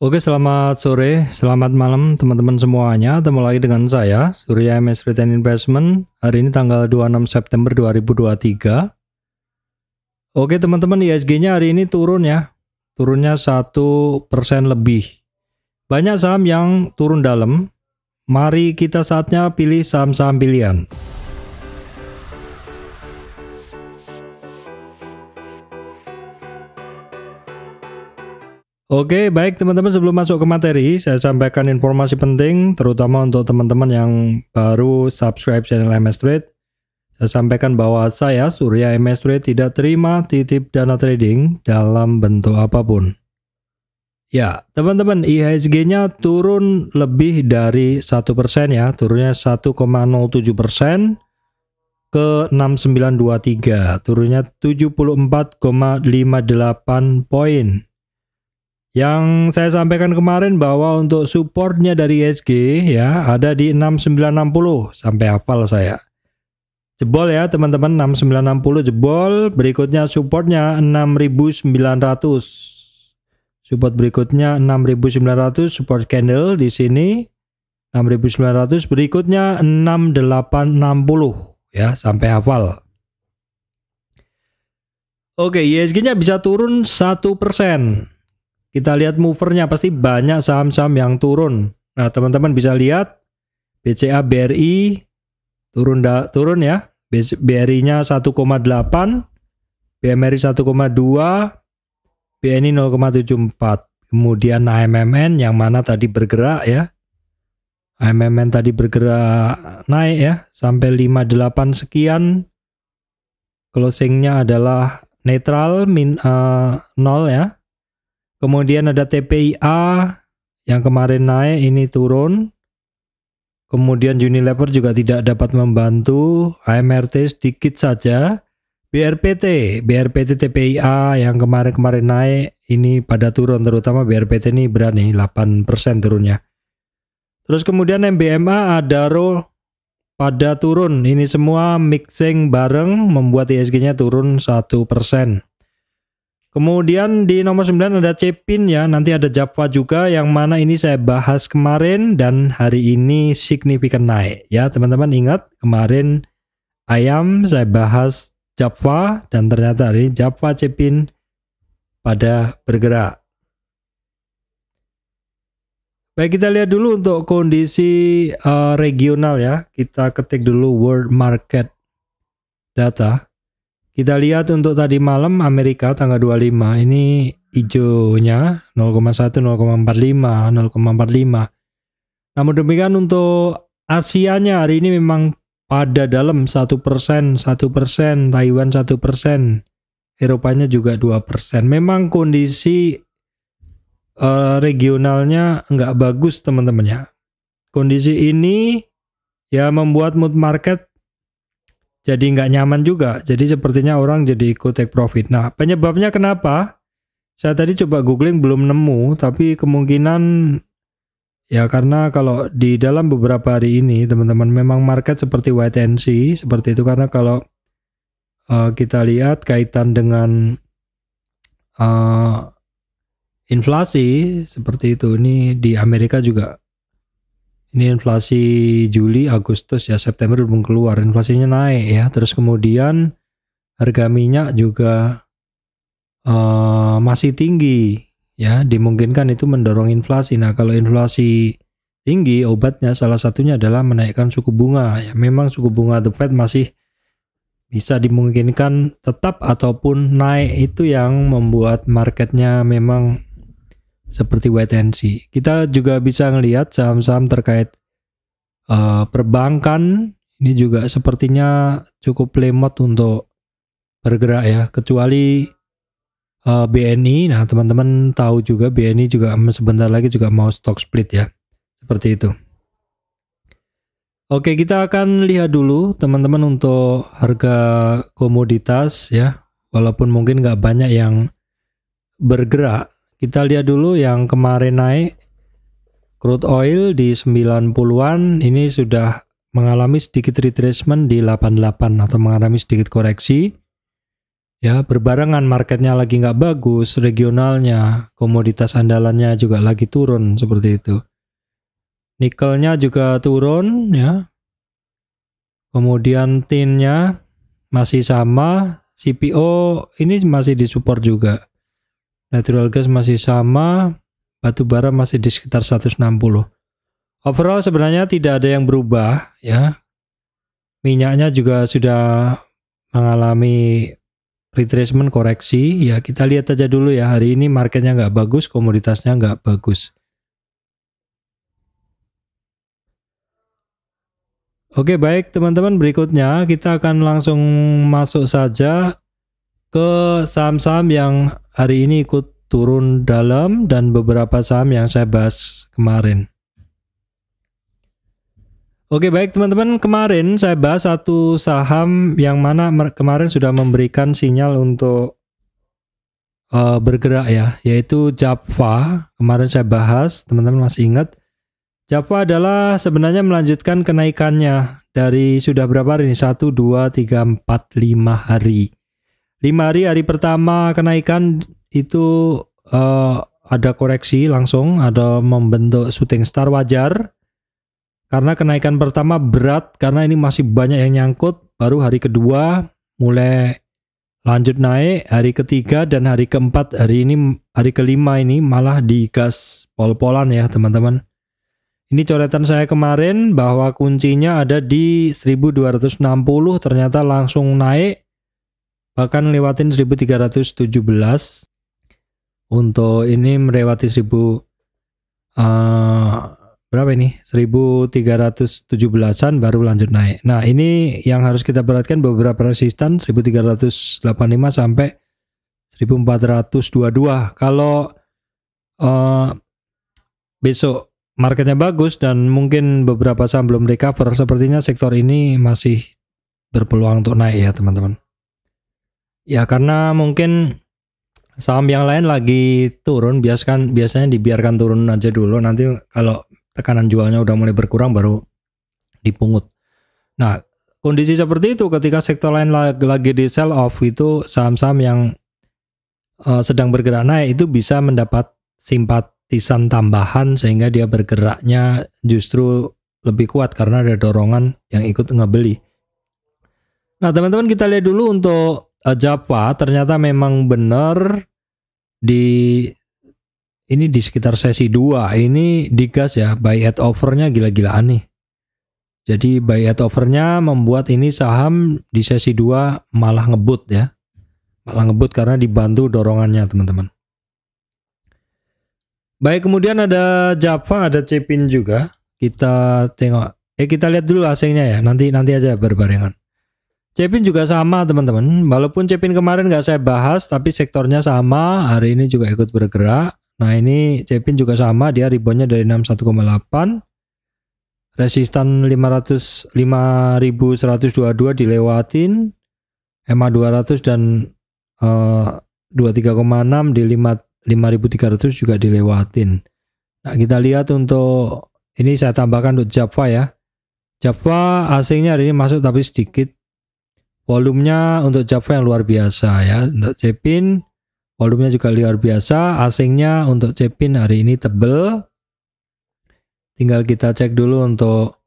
Oke, selamat sore, selamat malam teman-teman semuanya. Ketemu lagi dengan saya, Surya MS Return Investment. Hari ini tanggal 26 September 2023. Oke, teman-teman, ISG-nya hari ini turun ya. Turunnya 1% lebih. Banyak saham yang turun dalam. Mari kita saatnya pilih saham-saham pilihan. Oke, baik teman-teman sebelum masuk ke materi, saya sampaikan informasi penting terutama untuk teman-teman yang baru subscribe channel MS Trade. Saya sampaikan bahwa saya Surya MS Trade tidak terima titip dana trading dalam bentuk apapun. Ya, teman-teman IHSG-nya turun lebih dari 1% ya, turunnya 1,07% ke 6923, turunnya 74,58 poin. Yang saya sampaikan kemarin bahwa untuk supportnya dari ISG ya ada di 6960 sampai hafal saya. Jebol ya teman-teman 6960 jebol, berikutnya supportnya 6900. Support berikutnya 6900 support candle di sini 6900 berikutnya 6860 ya sampai hafal. Oke, ISG-nya e bisa turun 1% kita lihat movernya pasti banyak saham-saham yang turun. Nah, teman-teman bisa lihat BCA BRI turun da, turun ya. BRI-nya 1,8, BMRI 1,2, BNI 0,74. Kemudian AMMN yang mana tadi bergerak ya. AMMN tadi bergerak naik ya sampai 58 sekian. Closingnya adalah netral min uh, eh, 0 ya Kemudian ada TPIA yang kemarin naik ini turun. Kemudian Unilever juga tidak dapat membantu, AMRT sedikit saja. BRPT, BRPT TPIA yang kemarin-kemarin naik ini pada turun terutama BRPT ini berani 8% turunnya. Terus kemudian MBMA ada RO pada turun. Ini semua mixing bareng membuat ISG-nya turun 1%. Kemudian di nomor 9 ada Cepin ya, nanti ada Java juga yang mana ini saya bahas kemarin dan hari ini signifikan naik ya teman-teman ingat kemarin ayam saya bahas Java dan ternyata hari ini Japwa Cepin pada bergerak. Baik kita lihat dulu untuk kondisi uh, regional ya, kita ketik dulu world market data. Kita lihat untuk tadi malam Amerika tanggal 25 ini hijaunya 0,1, 0,45, 0,45. Namun demikian untuk Asianya hari ini memang pada dalam 1%, 1%, Taiwan 1%, Eropanya juga 2%. Memang kondisi uh, regionalnya nggak bagus teman-teman ya. Kondisi ini ya membuat mood market jadi nggak nyaman juga. Jadi sepertinya orang jadi ikut take profit. Nah, penyebabnya kenapa? Saya tadi coba googling belum nemu, tapi kemungkinan ya karena kalau di dalam beberapa hari ini teman-teman memang market seperti and see seperti itu karena kalau uh, kita lihat kaitan dengan uh, inflasi seperti itu ini di Amerika juga ini inflasi Juli, Agustus ya September belum keluar, inflasinya naik ya. Terus kemudian harga minyak juga uh, masih tinggi ya, dimungkinkan itu mendorong inflasi. Nah, kalau inflasi tinggi, obatnya salah satunya adalah menaikkan suku bunga. Ya, memang suku bunga The Fed masih bisa dimungkinkan tetap ataupun naik itu yang membuat marketnya memang seperti wait and see. Kita juga bisa melihat saham-saham terkait uh, perbankan ini juga sepertinya cukup lemot untuk bergerak ya, kecuali uh, eh, BNI. Nah, teman-teman tahu juga BNI juga sebentar lagi juga mau stock split ya. Seperti itu. Oke, kita akan lihat dulu teman-teman untuk harga komoditas ya. Walaupun mungkin nggak banyak yang bergerak kita lihat dulu yang kemarin naik crude oil di 90-an ini sudah mengalami sedikit retracement di 88 atau mengalami sedikit koreksi. Ya, berbarengan marketnya lagi nggak bagus, regionalnya, komoditas andalannya juga lagi turun seperti itu. Nikelnya juga turun ya. Kemudian tinnya masih sama, CPO ini masih disupport juga natural gas masih sama, batu bara masih di sekitar 160. Overall sebenarnya tidak ada yang berubah ya. Minyaknya juga sudah mengalami retracement koreksi ya kita lihat aja dulu ya hari ini marketnya nggak bagus komoditasnya nggak bagus Oke baik teman-teman berikutnya kita akan langsung masuk saja ke saham-saham yang hari ini ikut turun dalam dan beberapa saham yang saya bahas kemarin. Oke baik teman-teman kemarin saya bahas satu saham yang mana kemarin sudah memberikan sinyal untuk uh, bergerak ya yaitu Java kemarin saya bahas teman-teman masih ingat Java adalah sebenarnya melanjutkan kenaikannya dari sudah berapa hari ini 1 2 3 4 5 hari lima hari hari pertama kenaikan itu uh, ada koreksi langsung, ada membentuk shooting star wajar. Karena kenaikan pertama berat karena ini masih banyak yang nyangkut, baru hari kedua mulai lanjut naik, hari ketiga dan hari keempat, hari ini hari kelima ini malah digas pol-polan ya, teman-teman. Ini coretan saya kemarin bahwa kuncinya ada di 1260 ternyata langsung naik bahkan lewatin 1317 untuk ini melewati 1000 uh, eh, berapa ini 1317-an baru lanjut naik. Nah, ini yang harus kita perhatikan beberapa resisten 1385 sampai 1422. Kalau uh, besok marketnya bagus dan mungkin beberapa saham belum recover, sepertinya sektor ini masih berpeluang untuk naik ya, teman-teman. Ya karena mungkin saham yang lain lagi turun, biaskan biasanya dibiarkan turun aja dulu. Nanti kalau tekanan jualnya udah mulai berkurang baru dipungut. Nah kondisi seperti itu ketika sektor lain lagi di sell off itu saham-saham yang uh, sedang bergerak naik itu bisa mendapat simpatisan tambahan sehingga dia bergeraknya justru lebih kuat karena ada dorongan yang ikut ngebeli. Nah teman-teman kita lihat dulu untuk uh, Java ternyata memang benar di ini di sekitar sesi 2 ini digas ya buy at overnya gila-gilaan nih. Jadi buy at overnya membuat ini saham di sesi 2 malah ngebut ya. Malah ngebut karena dibantu dorongannya teman-teman. Baik kemudian ada Java, ada Cepin juga. Kita tengok. Eh kita lihat dulu asingnya ya. Nanti nanti aja berbarengan. Cepin juga sama teman-teman. Walaupun Cepin kemarin nggak saya bahas, tapi sektornya sama. Hari ini juga ikut bergerak. Nah ini Cepin juga sama, dia ribonnya dari 61,8 resistan 500 5122 dilewatin EMA 200 dan uh, eh, 23,6 di 5 5300 juga dilewatin. Nah, kita lihat untuk ini saya tambahkan untuk Java ya. Java asingnya hari ini masuk tapi sedikit volumenya untuk Java yang luar biasa ya untuk Cepin volumenya juga luar biasa asingnya untuk Cepin hari ini tebel tinggal kita cek dulu untuk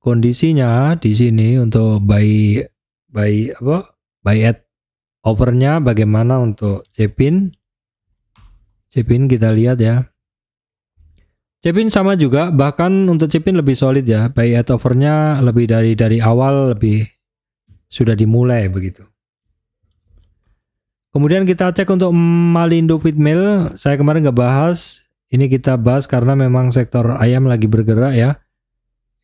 kondisinya di sini untuk by by apa by at overnya bagaimana untuk Cepin Cepin kita lihat ya Cepin sama juga bahkan untuk Cepin lebih solid ya by at overnya lebih dari dari awal lebih sudah dimulai begitu. Kemudian kita cek untuk Malindo Mill. saya kemarin nggak bahas, ini kita bahas karena memang sektor ayam lagi bergerak ya.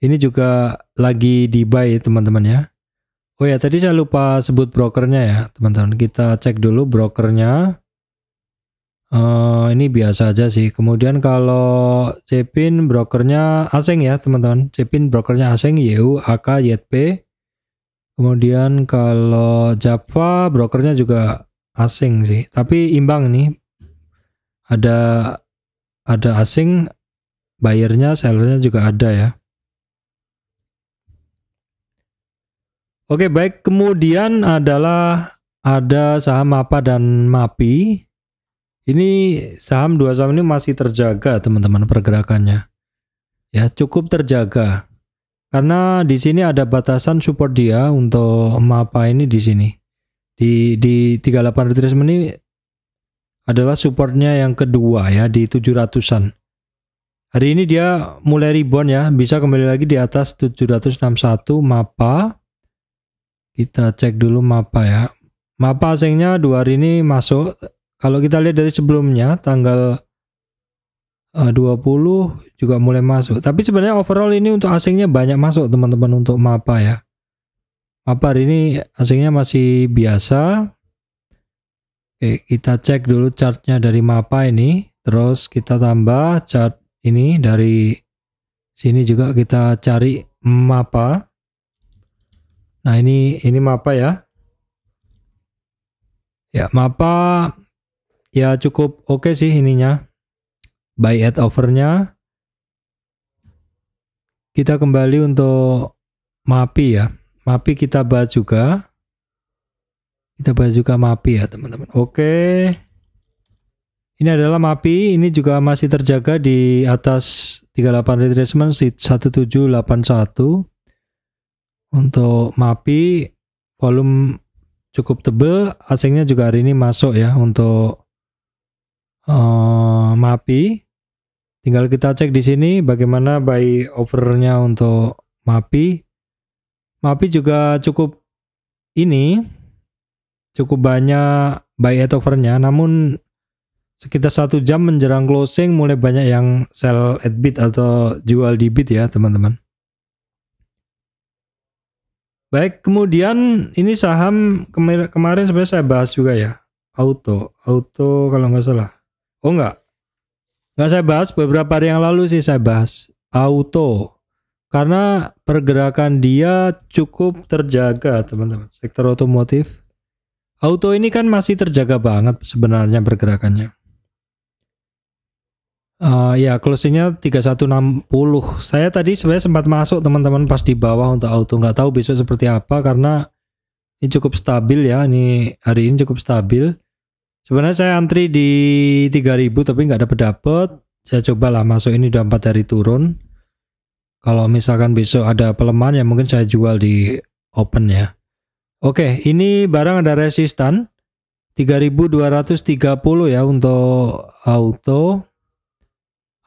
Ini juga lagi di buy teman-teman ya. Oh ya tadi saya lupa sebut brokernya ya teman-teman. Kita cek dulu brokernya. Uh, ini biasa aja sih. Kemudian kalau Cepin brokernya asing ya teman-teman. Cepin brokernya asing YU, AK, YP. Kemudian kalau Java brokernya juga asing sih, tapi imbang nih. Ada ada asing, bayarnya, sellernya juga ada ya. Oke, baik. Kemudian adalah ada saham apa dan MAPI. Ini saham dua saham ini masih terjaga teman-teman pergerakannya. Ya, cukup terjaga. Karena di sini ada batasan support dia untuk MAPA ini di sini. Di di 38 retracement ini adalah supportnya yang kedua ya di 700-an. Hari ini dia mulai rebound ya, bisa kembali lagi di atas 761 MAPA. Kita cek dulu MAPA ya. MAPA asingnya dua hari ini masuk. Kalau kita lihat dari sebelumnya tanggal 20 eh, juga mulai masuk. Tapi sebenarnya overall ini untuk asingnya banyak masuk teman-teman untuk MAPA ya. MAPA hari ini asingnya masih biasa. Oke, kita cek dulu chartnya dari MAPA ini. Terus kita tambah chart ini dari sini juga kita cari MAPA. Nah ini ini MAPA ya. Ya MAPA ya cukup oke okay sih ininya buy at overnya kita kembali untuk MAPI ya. MAPI kita bahas juga. Kita bahas juga MAPI ya teman-teman. Oke. Ini adalah MAPI. Ini juga masih terjaga di atas 38 retracement 1781. Untuk MAPI volume cukup tebel. Asingnya juga hari ini masuk ya untuk uh, MAPI. Tinggal kita cek di sini bagaimana buy overnya untuk MAPI. MAPI juga cukup ini cukup banyak buy at overnya, namun sekitar satu jam menjelang closing mulai banyak yang sell at bid atau jual di bid ya teman-teman. Baik, kemudian ini saham kemarin sebenarnya saya bahas juga ya. Auto, auto kalau nggak salah. Oh nggak, nggak saya bahas beberapa hari yang lalu sih saya bahas auto karena pergerakan dia cukup terjaga teman-teman sektor otomotif auto ini kan masih terjaga banget sebenarnya pergerakannya uh, ya closingnya 3160 saya tadi sebenarnya sempat masuk teman-teman pas di bawah untuk auto nggak tahu besok seperti apa karena ini cukup stabil ya ini hari ini cukup stabil Sebenarnya saya antri di 3000 tapi nggak ada dapat. Saya cobalah masuk ini udah 4 hari turun. Kalau misalkan besok ada pelemahan ya mungkin saya jual di open ya. Oke, ini barang ada resistan 3230 ya untuk auto.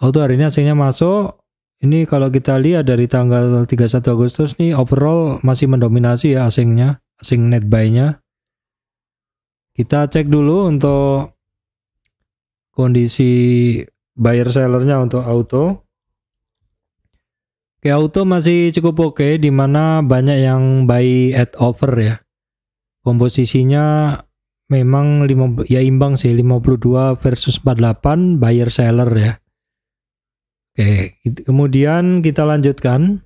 Auto hari ini hasilnya masuk. Ini kalau kita lihat dari tanggal 31 Agustus nih overall masih mendominasi ya asingnya, asing net buy-nya kita cek dulu untuk kondisi buyer sellernya untuk auto. Oke, auto masih cukup oke, okay, di banyak yang buy at offer ya. Komposisinya memang lima, ya imbang sih, 52 versus 48 buyer seller ya. Oke, kemudian kita lanjutkan.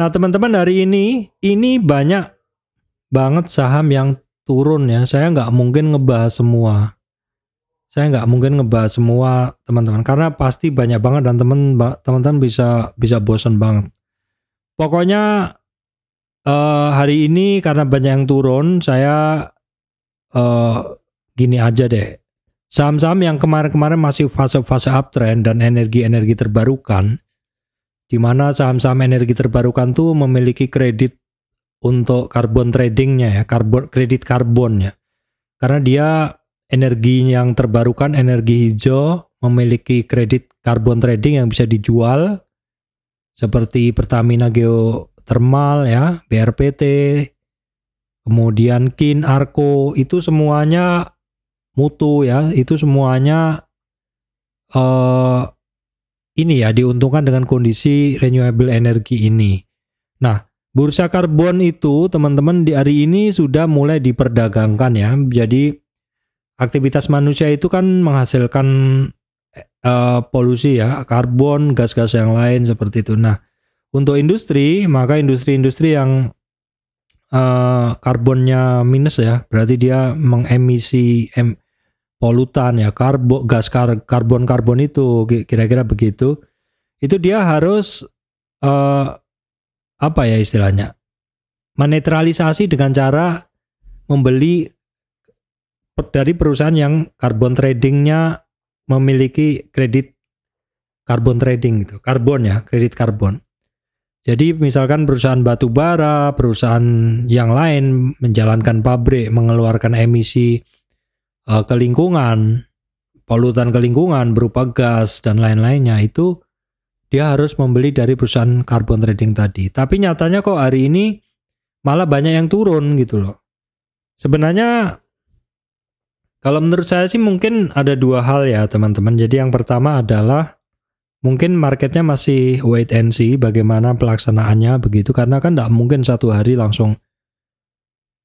Nah, teman-teman hari ini, ini banyak banget saham yang turun ya. Saya nggak mungkin ngebahas semua. Saya nggak mungkin ngebahas semua teman-teman karena pasti banyak banget dan teman teman bisa bisa bosan banget. Pokoknya uh, hari ini karena banyak yang turun, saya uh, gini aja deh. Saham-saham yang kemarin-kemarin masih fase-fase uptrend dan energi-energi terbarukan, di mana saham-saham energi terbarukan tuh memiliki kredit untuk carbon tradingnya ya, karbon kredit karbonnya, Karena dia energi yang terbarukan, energi hijau, memiliki kredit karbon trading yang bisa dijual seperti Pertamina Geothermal ya, BRPT, kemudian KIN, ARKO, itu semuanya mutu ya, itu semuanya eh ini ya diuntungkan dengan kondisi renewable energy ini. Nah, Bursa karbon itu teman-teman di hari ini sudah mulai diperdagangkan ya. Jadi aktivitas manusia itu kan menghasilkan uh, polusi ya, karbon, gas-gas yang lain seperti itu. Nah, untuk industri, maka industri-industri yang uh, karbonnya minus ya, berarti dia mengemisi em polutan ya, karbo, gas kar karbon-karbon itu kira-kira begitu. Itu dia harus uh, apa ya istilahnya menetralisasi dengan cara membeli dari perusahaan yang carbon tradingnya memiliki kredit carbon trading gitu karbon ya kredit karbon jadi misalkan perusahaan batu bara perusahaan yang lain menjalankan pabrik mengeluarkan emisi uh, ke lingkungan polutan ke lingkungan berupa gas dan lain-lainnya itu dia harus membeli dari perusahaan carbon trading tadi. Tapi nyatanya kok hari ini malah banyak yang turun gitu loh. Sebenarnya kalau menurut saya sih mungkin ada dua hal ya teman-teman. Jadi yang pertama adalah mungkin marketnya masih wait and see bagaimana pelaksanaannya begitu karena kan tidak mungkin satu hari langsung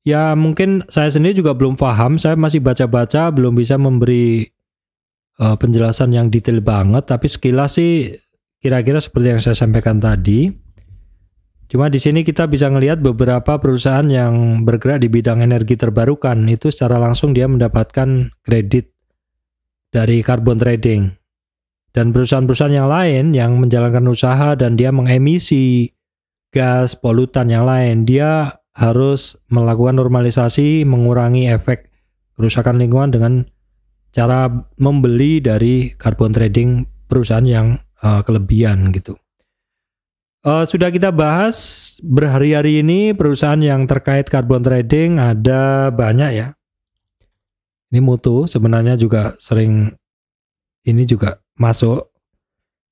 ya mungkin saya sendiri juga belum paham saya masih baca-baca belum bisa memberi uh, penjelasan yang detail banget tapi sekilas sih Kira-kira seperti yang saya sampaikan tadi. Cuma di sini kita bisa melihat beberapa perusahaan yang bergerak di bidang energi terbarukan itu secara langsung dia mendapatkan kredit dari carbon trading. Dan perusahaan-perusahaan yang lain yang menjalankan usaha dan dia mengemisi gas polutan yang lain, dia harus melakukan normalisasi mengurangi efek kerusakan lingkungan dengan cara membeli dari carbon trading perusahaan yang uh, kelebihan gitu. Uh, sudah kita bahas berhari-hari ini perusahaan yang terkait carbon trading ada banyak ya. Ini mutu sebenarnya juga sering ini juga masuk.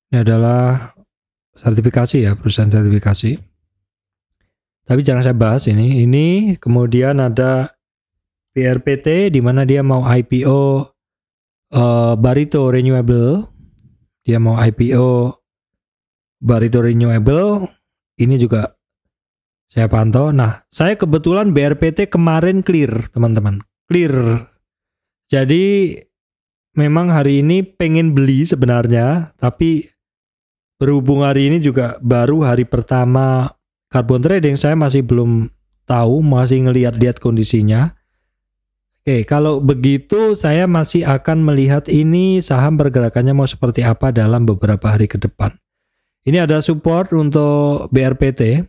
Ini adalah sertifikasi ya, perusahaan sertifikasi. Tapi jangan saya bahas ini. Ini kemudian ada BRPT di mana dia mau IPO uh, eh, Barito Renewable dia mau IPO Barito Renewable ini juga saya pantau. Nah, saya kebetulan BRPT kemarin clear, teman-teman. Clear. Jadi memang hari ini pengen beli sebenarnya, tapi berhubung hari ini juga baru hari pertama carbon trading, saya masih belum tahu, masih ngelihat-lihat kondisinya. Oke, kalau begitu saya masih akan melihat ini saham pergerakannya mau seperti apa dalam beberapa hari ke depan. Ini ada support untuk BRPT.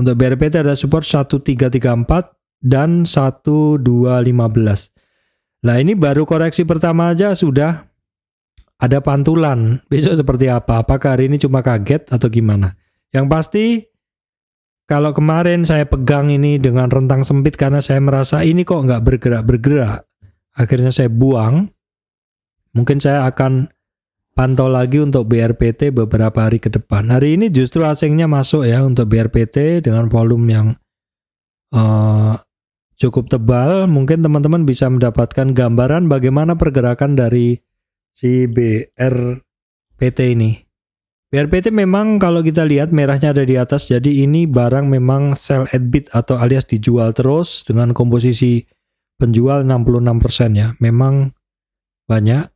Untuk BRPT ada support 1334 dan 1215. Nah, ini baru koreksi pertama aja sudah ada pantulan. Besok seperti apa? Apakah hari ini cuma kaget atau gimana? Yang pasti kalau kemarin saya pegang ini dengan rentang sempit karena saya merasa ini kok nggak bergerak-bergerak. Akhirnya saya buang. Mungkin saya akan pantau lagi untuk BRPT beberapa hari ke depan. Hari ini justru asingnya masuk ya untuk BRPT dengan volume yang uh, cukup tebal. Mungkin teman-teman bisa mendapatkan gambaran bagaimana pergerakan dari si BRPT ini. BRPT memang kalau kita lihat merahnya ada di atas, jadi ini barang memang sell at bid atau alias dijual terus dengan komposisi penjual 66% ya. Memang banyak.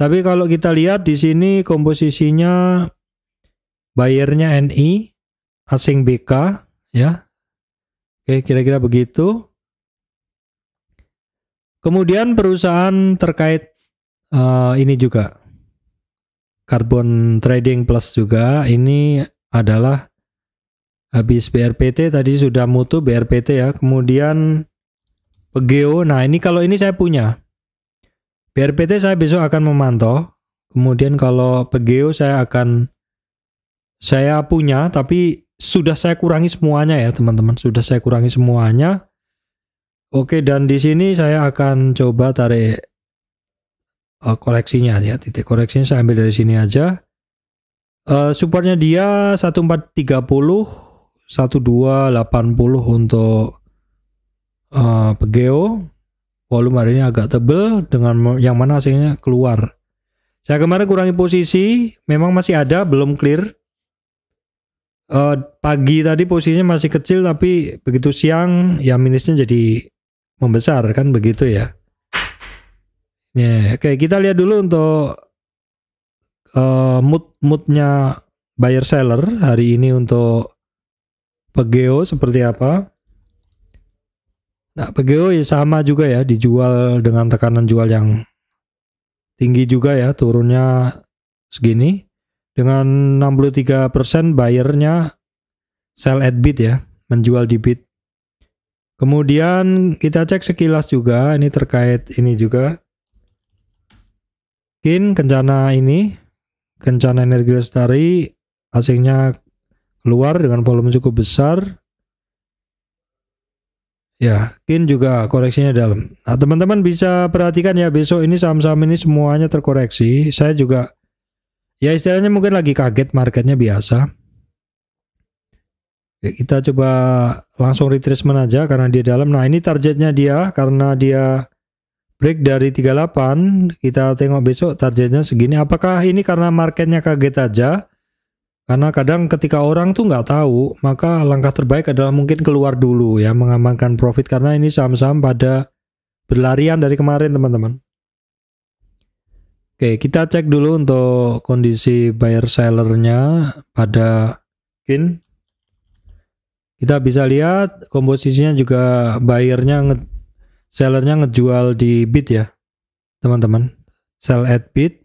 Tapi kalau kita lihat di sini komposisinya bayarnya NI, asing BK ya. Oke, kira-kira begitu. Kemudian perusahaan terkait uh, ini juga Carbon Trading Plus juga ini adalah habis BRPT tadi sudah mutu BRPT ya. Kemudian Pegeo. Nah, ini kalau ini saya punya. BRPT saya besok akan memantau. Kemudian kalau Pegeo saya akan saya punya tapi sudah saya kurangi semuanya ya, teman-teman. Sudah saya kurangi semuanya. Oke, dan di sini saya akan coba tarik uh, koreksinya ya titik koreksinya saya ambil dari sini aja uh, supportnya dia 1430 1280 untuk uh, Pegeo volume hari ini agak tebel dengan yang mana hasilnya keluar saya kemarin kurangi posisi memang masih ada belum clear uh, pagi tadi posisinya masih kecil tapi begitu siang ya minusnya jadi membesar kan begitu ya Yeah, ya. oke okay. kita lihat dulu untuk uh, mood moodnya buyer seller hari ini untuk Pegeo seperti apa? Nah Pegeo ya sama juga ya dijual dengan tekanan jual yang tinggi juga ya turunnya segini dengan 63% buyernya sell at bid ya menjual di bid. Kemudian kita cek sekilas juga ini terkait ini juga mungkin kencana ini kencana energi lestari asingnya keluar dengan volume cukup besar ya kin juga koreksinya dalam nah teman-teman bisa perhatikan ya besok ini saham-saham ini semuanya terkoreksi saya juga ya istilahnya mungkin lagi kaget marketnya biasa ya, kita coba langsung retracement aja karena dia dalam nah ini targetnya dia karena dia break dari 38 kita tengok besok targetnya segini apakah ini karena marketnya kaget aja karena kadang ketika orang tuh nggak tahu maka langkah terbaik adalah mungkin keluar dulu ya mengamankan profit karena ini saham-saham pada berlarian dari kemarin teman-teman Oke kita cek dulu untuk kondisi buyer sellernya pada GIN kita bisa lihat komposisinya juga buyernya sellernya ngejual di bid ya teman-teman sell at bid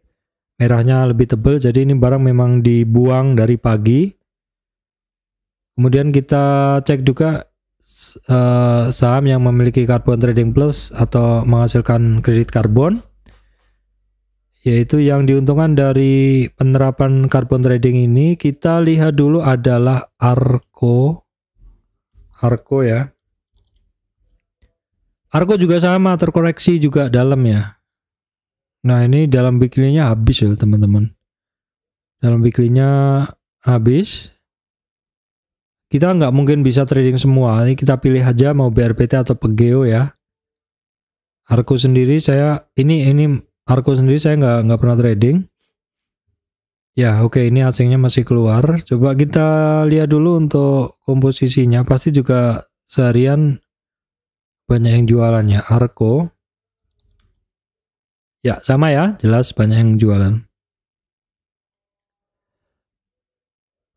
merahnya lebih tebal jadi ini barang memang dibuang dari pagi kemudian kita cek juga uh, saham yang memiliki carbon trading plus atau menghasilkan kredit karbon yaitu yang diuntungkan dari penerapan carbon trading ini kita lihat dulu adalah Arco Arco ya Argo juga sama terkoreksi juga dalam ya. Nah ini dalam biklinya habis ya teman-teman. Dalam biklinya habis. Kita nggak mungkin bisa trading semua. Ini kita pilih aja mau BRPT atau PGO ya. Argo sendiri saya ini ini Argo sendiri saya nggak nggak pernah trading. Ya oke okay, ini asingnya masih keluar. Coba kita lihat dulu untuk komposisinya. Pasti juga seharian banyak yang jualannya Arco, ya sama ya jelas banyak yang jualan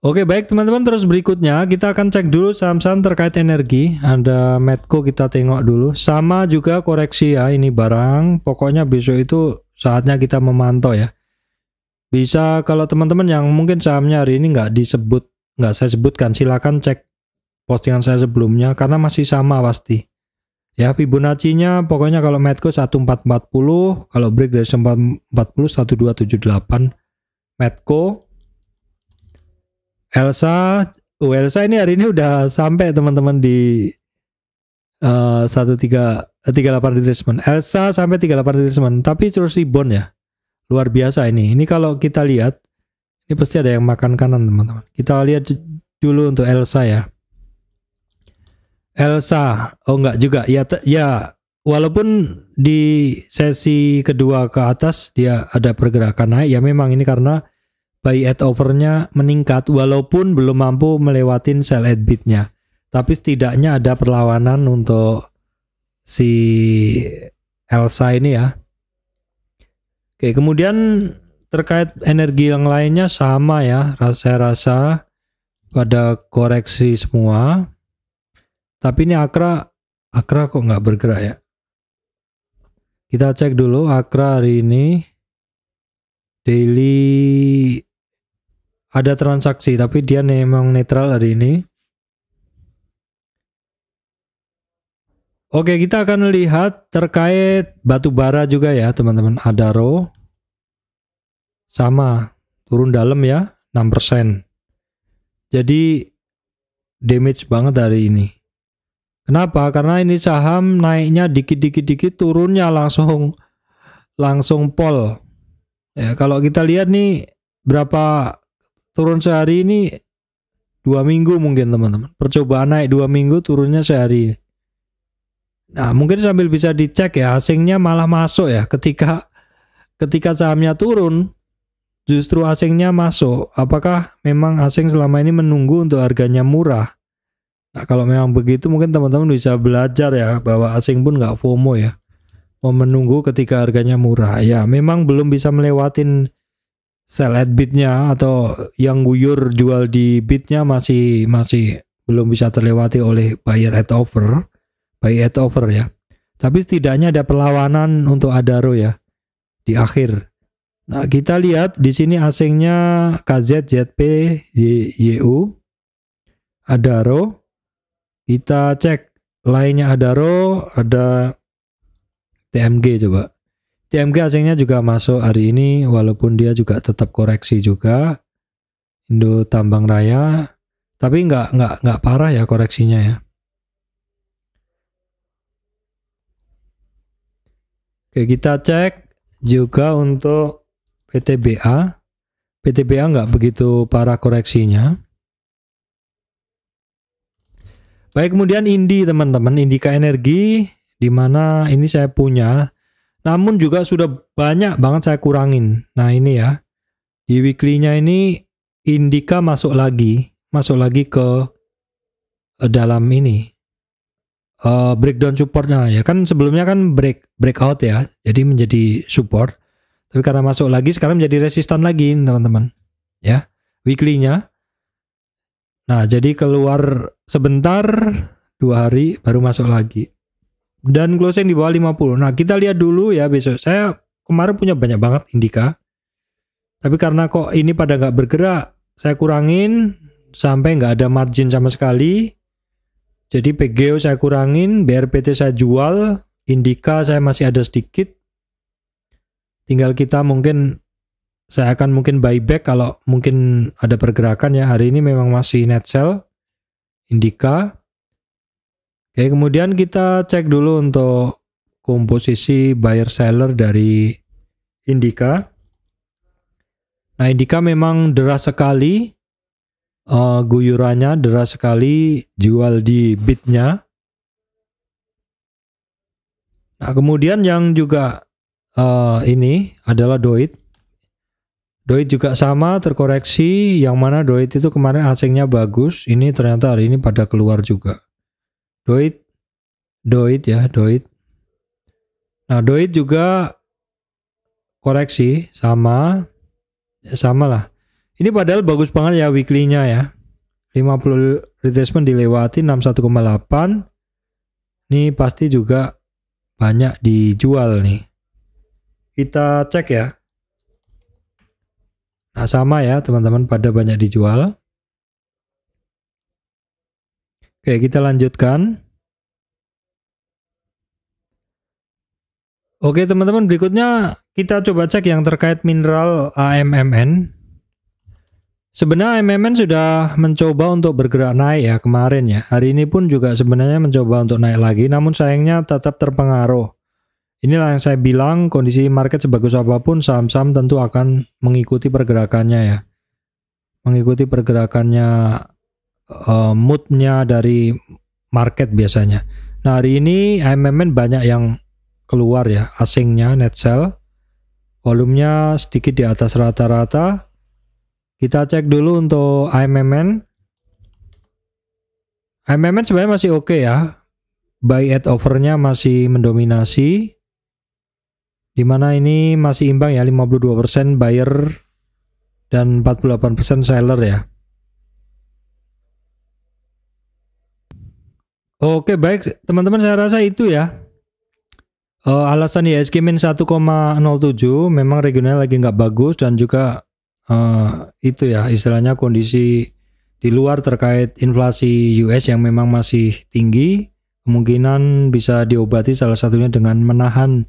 Oke baik teman-teman terus berikutnya kita akan cek dulu saham-saham terkait energi ada Medco kita tengok dulu sama juga koreksi ya ini barang pokoknya besok itu saatnya kita memantau ya bisa kalau teman-teman yang mungkin sahamnya hari ini nggak disebut nggak saya sebutkan silahkan cek postingan saya sebelumnya karena masih sama pasti Ya Fibonacci-nya pokoknya kalau Medco 1440, kalau break dari 1440 1278 Medco Elsa, oh Elsa ini hari ini udah sampai teman-teman di uh, 138 38 retracement. Elsa sampai 38 retracement, tapi terus rebound ya. Luar biasa ini. Ini kalau kita lihat ini pasti ada yang makan kanan teman-teman. Kita lihat dulu untuk Elsa ya. Elsa, oh enggak juga. Ya ya walaupun di sesi kedua ke atas dia ada pergerakan naik ya memang ini karena buy at overnya meningkat walaupun belum mampu melewatin sell at bidnya. Tapi setidaknya ada perlawanan untuk si Elsa ini ya. Oke, kemudian terkait energi yang lainnya sama ya, saya rasa pada koreksi semua tapi ini Akra, Akra kok nggak bergerak ya? Kita cek dulu Akra hari ini daily ada transaksi tapi dia memang netral hari ini. Oke, kita akan lihat terkait batu bara juga ya, teman-teman. Ada row sama turun dalam ya, 6%. Jadi damage banget dari ini. Kenapa? Karena ini saham naiknya dikit-dikit-dikit, turunnya langsung langsung pol. Ya, kalau kita lihat nih berapa turun sehari ini dua minggu mungkin teman-teman. Percobaan naik dua minggu, turunnya sehari. Nah, mungkin sambil bisa dicek ya, asingnya malah masuk ya ketika ketika sahamnya turun justru asingnya masuk. Apakah memang asing selama ini menunggu untuk harganya murah? Nah, kalau memang begitu mungkin teman-teman bisa belajar ya bahwa asing pun nggak FOMO ya. Mau menunggu ketika harganya murah. Ya, memang belum bisa melewatin sell at bidnya atau yang guyur jual di bidnya masih masih belum bisa terlewati oleh buyer at offer, buy at offer ya. Tapi setidaknya ada perlawanan untuk Adaro ya di akhir. Nah, kita lihat di sini asingnya KZ, ZP, YU, Adaro, kita cek lainnya ada RO, ada TMG coba. TMG asingnya juga masuk hari ini walaupun dia juga tetap koreksi juga. Indo Tambang Raya, tapi nggak nggak nggak parah ya koreksinya ya. Oke kita cek juga untuk PTBA. PTBA nggak begitu parah koreksinya. Baik, kemudian Indi teman-teman, Indika Energi di mana ini saya punya. Namun juga sudah banyak banget saya kurangin. Nah, ini ya. Di weekly ini Indika masuk lagi, masuk lagi ke eh, dalam ini uh, breakdown supportnya ya kan sebelumnya kan break breakout ya jadi menjadi support tapi karena masuk lagi sekarang menjadi resistan lagi teman-teman ya weeklynya Nah, jadi keluar sebentar dua hari baru masuk lagi. Dan closing di bawah 50. Nah, kita lihat dulu ya besok. Saya kemarin punya banyak banget indika. Tapi karena kok ini pada nggak bergerak, saya kurangin sampai nggak ada margin sama sekali. Jadi PGO saya kurangin, BRPT saya jual, indika saya masih ada sedikit. Tinggal kita mungkin saya akan mungkin buyback kalau mungkin ada pergerakan ya. Hari ini memang masih net sell Indika. Oke, kemudian kita cek dulu untuk komposisi buyer seller dari Indika. Nah, Indika memang deras sekali uh, guyurannya, deras sekali jual di bidnya. Nah, kemudian yang juga uh, ini adalah Doit. Doit juga sama terkoreksi yang mana Doit itu kemarin asingnya bagus, ini ternyata hari ini pada keluar juga. Doit Doit ya, Doit. Nah, Doit juga koreksi sama ya sama lah. Ini padahal bagus banget ya weekly-nya ya. 50 retracement dilewati 61,8. Ini pasti juga banyak dijual nih. Kita cek ya. Nah, sama ya teman-teman pada banyak dijual. Oke, kita lanjutkan. Oke, teman-teman, berikutnya kita coba cek yang terkait mineral AMMN. Sebenarnya MMN sudah mencoba untuk bergerak naik ya kemarin ya. Hari ini pun juga sebenarnya mencoba untuk naik lagi, namun sayangnya tetap terpengaruh Inilah yang saya bilang, kondisi market sebagus apapun, saham-saham tentu akan mengikuti pergerakannya ya. Mengikuti pergerakannya, eh, moodnya dari market biasanya. Nah hari ini MMN banyak yang keluar ya, asingnya, net sell. Volumenya sedikit di atas rata-rata. Kita cek dulu untuk MMN. MMN sebenarnya masih oke okay ya. Buy at overnya masih mendominasi Dimana ini masih imbang ya 52% buyer dan 48% seller ya. Oke baik teman-teman saya rasa itu ya. Uh, alasan IHSG min 1,07 memang regional lagi nggak bagus dan juga uh, itu ya istilahnya kondisi di luar terkait inflasi US yang memang masih tinggi kemungkinan bisa diobati salah satunya dengan menahan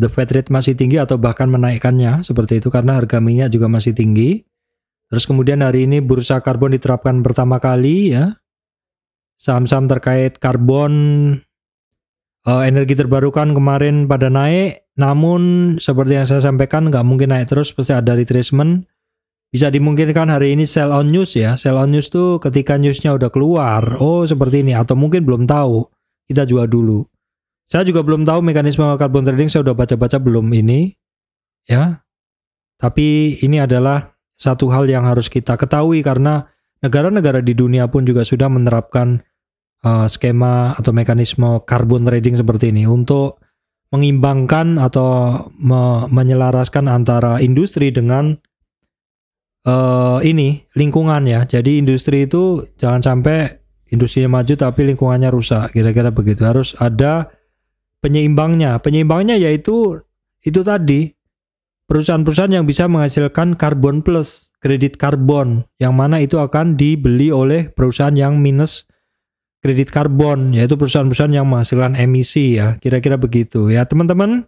the Fed rate masih tinggi atau bahkan menaikkannya seperti itu karena harga minyak juga masih tinggi. Terus kemudian hari ini bursa karbon diterapkan pertama kali ya. Saham-saham terkait karbon uh, energi terbarukan kemarin pada naik, namun seperti yang saya sampaikan nggak mungkin naik terus pasti ada retracement. Bisa dimungkinkan hari ini sell on news ya. Sell on news tuh ketika newsnya udah keluar, oh seperti ini atau mungkin belum tahu. Kita jual dulu. Saya juga belum tahu mekanisme carbon trading, saya sudah baca-baca belum ini. Ya. Tapi ini adalah satu hal yang harus kita ketahui karena negara-negara di dunia pun juga sudah menerapkan uh, skema atau mekanisme carbon trading seperti ini untuk mengimbangkan atau me menyelaraskan antara industri dengan uh, ini lingkungan ya. Jadi industri itu jangan sampai industrinya maju tapi lingkungannya rusak. Kira-kira begitu. Harus ada penyeimbangnya. Penyeimbangnya yaitu itu tadi perusahaan-perusahaan yang bisa menghasilkan karbon plus, kredit karbon, yang mana itu akan dibeli oleh perusahaan yang minus kredit karbon, yaitu perusahaan-perusahaan yang menghasilkan emisi ya, kira-kira begitu ya teman-teman.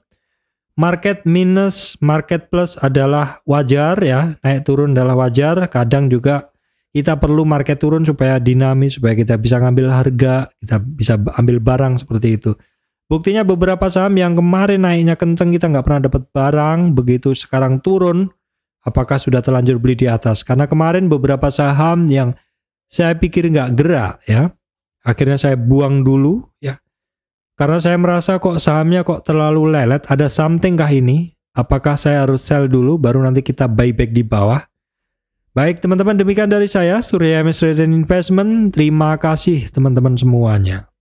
Market minus, market plus adalah wajar ya, naik turun adalah wajar, kadang juga kita perlu market turun supaya dinamis, supaya kita bisa ngambil harga, kita bisa ambil barang seperti itu. Buktinya beberapa saham yang kemarin naiknya kenceng kita nggak pernah dapat barang, begitu sekarang turun, apakah sudah terlanjur beli di atas? Karena kemarin beberapa saham yang saya pikir nggak gerak ya, akhirnya saya buang dulu ya. Karena saya merasa kok sahamnya kok terlalu lelet, ada something kah ini? Apakah saya harus sell dulu baru nanti kita buyback di bawah? Baik teman-teman demikian dari saya Surya Misrezen Investment. Terima kasih teman-teman semuanya.